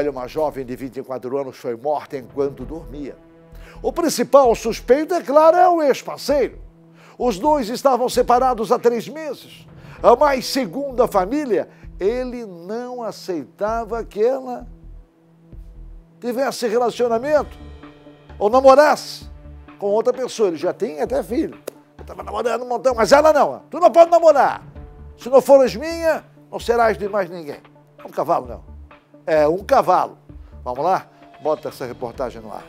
Olha, uma jovem de 24 anos foi morta enquanto dormia. O principal suspeito, é claro, é o ex-parceiro. Os dois estavam separados há três meses. A mais segunda família, ele não aceitava que ela tivesse relacionamento ou namorasse com outra pessoa. Ele já tem até filho. Eu estava namorando um montão, mas ela não. Tu não pode namorar. Se não fores minha, não serás de mais ninguém. Não é um cavalo, não é um cavalo. Vamos lá? Bota essa reportagem no ar.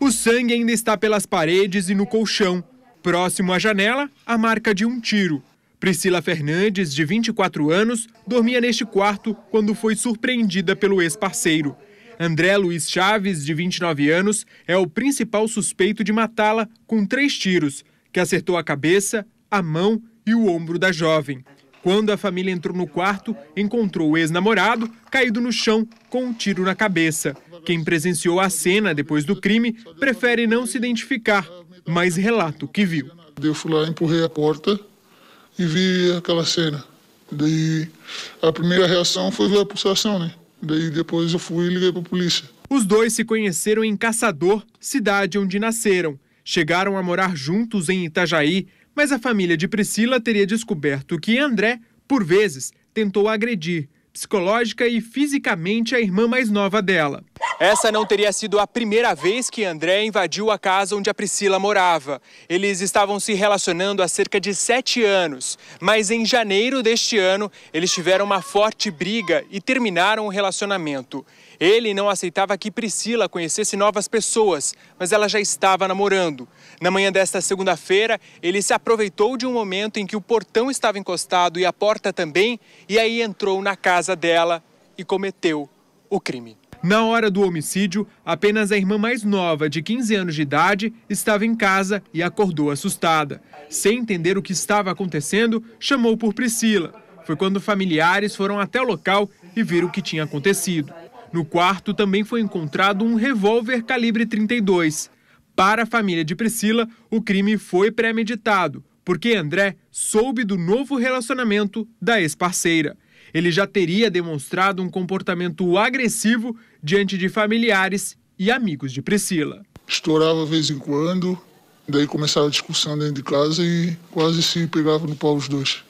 O sangue ainda está pelas paredes e no colchão. Próximo à janela, a marca de um tiro. Priscila Fernandes, de 24 anos, dormia neste quarto quando foi surpreendida pelo ex-parceiro. André Luiz Chaves, de 29 anos, é o principal suspeito de matá-la com três tiros, que acertou a cabeça, a mão e o ombro da jovem. Quando a família entrou no quarto, encontrou o ex-namorado caído no chão com um tiro na cabeça. Quem presenciou a cena depois do crime prefere não se identificar, mas relata o que viu. Eu fui lá, empurrei a porta e vi aquela cena. Daí a primeira reação foi a pulsação, né? Daí depois eu fui e liguei para a polícia. Os dois se conheceram em Caçador, cidade onde nasceram. Chegaram a morar juntos em Itajaí, mas a família de Priscila teria descoberto que André, por vezes, tentou agredir psicológica e fisicamente a irmã mais nova dela. Essa não teria sido a primeira vez que André invadiu a casa onde a Priscila morava. Eles estavam se relacionando há cerca de sete anos, mas em janeiro deste ano eles tiveram uma forte briga e terminaram o relacionamento. Ele não aceitava que Priscila conhecesse novas pessoas, mas ela já estava namorando. Na manhã desta segunda-feira, ele se aproveitou de um momento em que o portão estava encostado e a porta também, e aí entrou na casa dela e cometeu o crime. Na hora do homicídio, apenas a irmã mais nova, de 15 anos de idade, estava em casa e acordou assustada. Sem entender o que estava acontecendo, chamou por Priscila. Foi quando familiares foram até o local e viram o que tinha acontecido. No quarto também foi encontrado um revólver calibre 32. Para a família de Priscila, o crime foi premeditado, porque André soube do novo relacionamento da ex-parceira. Ele já teria demonstrado um comportamento agressivo diante de familiares e amigos de Priscila. Estourava de vez em quando, daí começava a discussão dentro de casa e quase se pegava no pau os dois.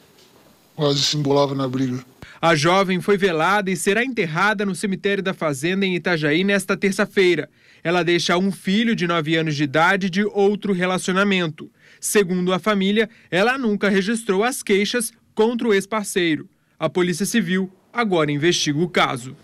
Quase se embolava na briga. A jovem foi velada e será enterrada no cemitério da Fazenda em Itajaí nesta terça-feira. Ela deixa um filho de 9 anos de idade de outro relacionamento. Segundo a família, ela nunca registrou as queixas contra o ex-parceiro. A Polícia Civil agora investiga o caso.